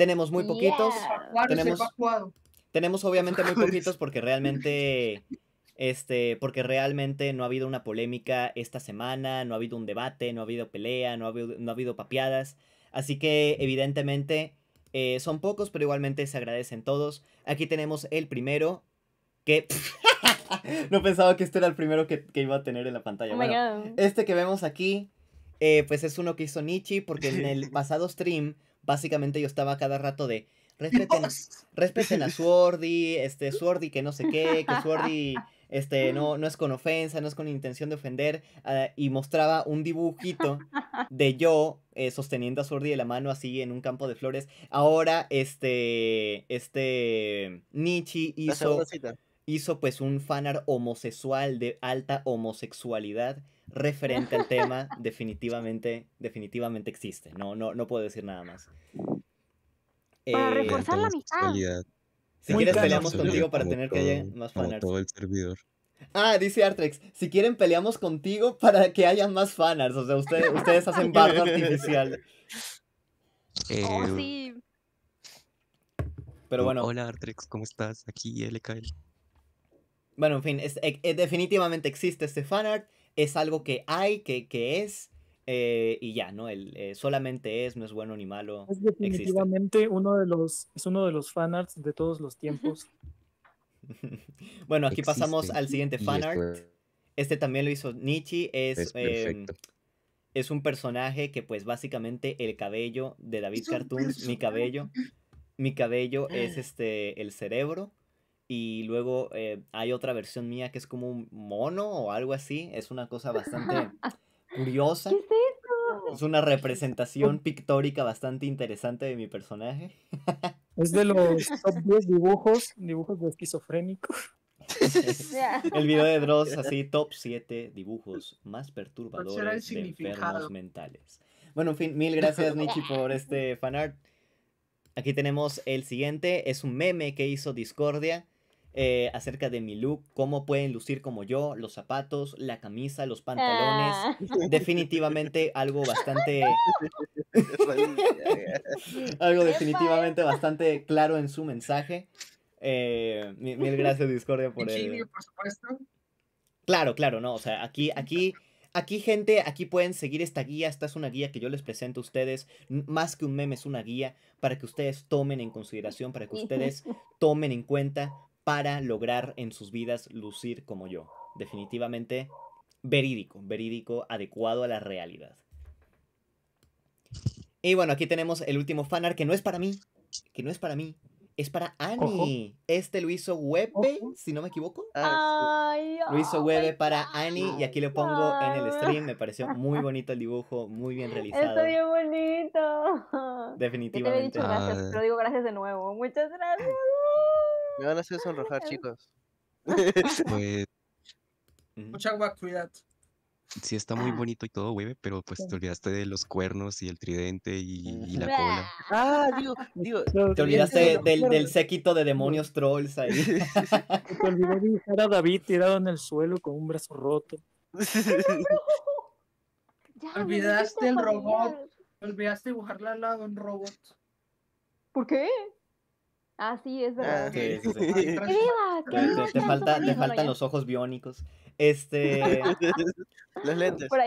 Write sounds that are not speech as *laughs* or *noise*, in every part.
Tenemos muy poquitos. Tenemos, obviamente muy *laughs* poquitos porque realmente. Este, porque realmente no ha habido una polémica esta semana, no ha habido un debate, no ha habido pelea, no ha habido, no ha habido papeadas. Así que, evidentemente, eh, son pocos, pero igualmente se agradecen todos. Aquí tenemos el primero, que... *laughs* no pensaba que este era el primero que, iba a tener en la pantalla. Oh este que vemos aquí, eh, pues es uno que hizo Nietzsche, porque en el *laughs* pasado stream básicamente yo estaba cada rato de, respeten, respeten a Swordy, este, Swordy que no sé qué, que Swordy este, no, no es con ofensa, no es con intención de ofender, ah, y mostraba un dibujito de yo eh, sosteniendo a Sordi de la mano así en un campo de flores. Ahora, este, este, Nietzsche hizo hizo pues un fanar homosexual de alta homosexualidad referente al tema, *laughs* definitivamente, definitivamente existe. No, no, no puedo decir nada más. Para eh, reforzar la amistad. Si quieren quieres peleamos contigo para tener que haya más fanars el servidor. Ah, dice Artrex, si quieren peleamos contigo para que haya más fanars O sea, ustedes, ustedes hacen *laughs* barro artificial. Eh, oh, sí. Pero bueno. Hola Artrex, ¿cómo estás? Aquí LKL. Bueno, en fin, es, eh, eh, definitivamente existe este fanart, es algo que hay, que, que es, eh, y ya, ¿no? El, solamente es, no es bueno ni malo. Es definitivamente uno de los, es uno de los fanarts de todos los tiempos. *laughs* bueno, aquí pasamos al siguiente fanart. Este también lo hizo Nietzsche, es... Em, es un personaje que pues básicamente el cabello de David Cartoon, mi cabello, mi cabello es ah. este el cerebro y luego eh, hay otra versión mía que es como un mono o algo así. Es una cosa bastante curiosa. es una representación pictórica bastante interesante de mi personaje. *laughs* Es de los top 10 dibujos, dibujos de esquizofrénico. *laughs* El video de Dross, así, top 7 dibujos más perturbadores de enfermos mentales. Bueno, en fin, mil gracias, Nichi, por este fanart. Aquí tenemos el siguiente, es un meme que hizo Discordia eh, acerca de mi look, cómo pueden lucir como yo, los zapatos, la camisa, los pantalones. Ah. *laughs* Definitivamente algo bastante... *laughs* algo definitivamente bastante claro en su mensaje. Eh, mil gracias Discordia por el... Claro, claro, no, o sea, aquí, aquí... Aquí, gente, aquí pueden seguir esta guía. Esta es una guía que yo les presento a ustedes. Más que un meme, es una guía para que ustedes tomen en consideración, para que ustedes tomen en cuenta, para lograr en sus vidas lucir como yo. Definitivamente verídico, verídico, adecuado a la realidad. Y bueno, aquí tenemos el último fanart que no es para mí, que no es para mí, es para Annie. Este lo hizo Webe, si no me equivoco. lo hizo oh Webe para Annie y aquí lo pongo en el stream. Me pareció muy bonito el dibujo, muy bien realizado. Está bien bonito. Definitivamente. te he gracias, lo digo gracias de nuevo. Muchas gracias. Me van a hacer sonrojar, chicos. Pues. *laughs* Mucha agua, cuidado. Sí, está muy bonito y todo, güey, pero pues te olvidaste de los cuernos y el tridente y, la cola. Ah, digo, digo. Te olvidaste del, séquito de demonios trolls ahí. *laughs* Te olvidaste de dibujar a David tirado en el suelo con un brazo roto. *laughs* Ya, olvidaste el robot. Olvidaste dibujarle al lado un robot. ¿Por qué? Ah, sí, es verdad. Te, falta, te faltan los ojos biónicos. Este. los *laughs* lentes. Por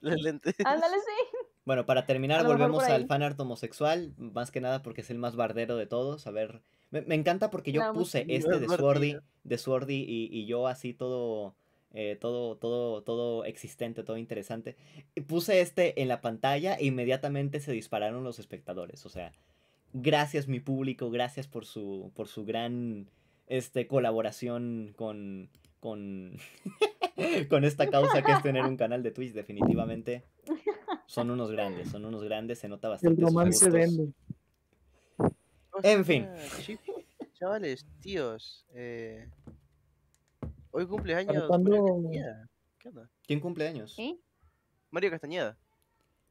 lentes. Ándale, *laughs* sí. Bueno, para terminar, volvemos al fanart homosexual. Más que nada porque es el más bardero de todos. A ver. Me, encanta porque yo puse este de Swordy, de Swordy y, yo así todo. Eh, todo, todo, todo existente, todo interesante. Puse este en la pantalla e inmediatamente se dispararon los espectadores. O sea, gracias mi público, gracias por su, por su gran este, colaboración con, con, *laughs* con esta causa que es tener un canal de Twitch, definitivamente. Son unos grandes, son unos grandes, se nota bastante. En fin. Chavales, tíos, eh, hoy cumpleaños. años ¿Quién cumpleaños? Mario Castañeda.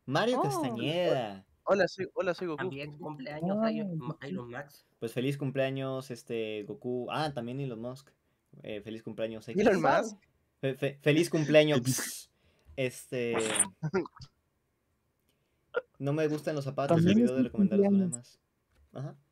Mario oh. Castañeda. Hola, soy, hola, soy Goku. También cumpleaños oh, Max. Pues feliz cumpleaños, este, Goku. Ah, también Elon Musk. Eh, feliz cumpleaños. X. Max. feliz cumpleaños. este... *laughs* No me gustan los zapatos, el olvidó de recomendar los demás. Ajá.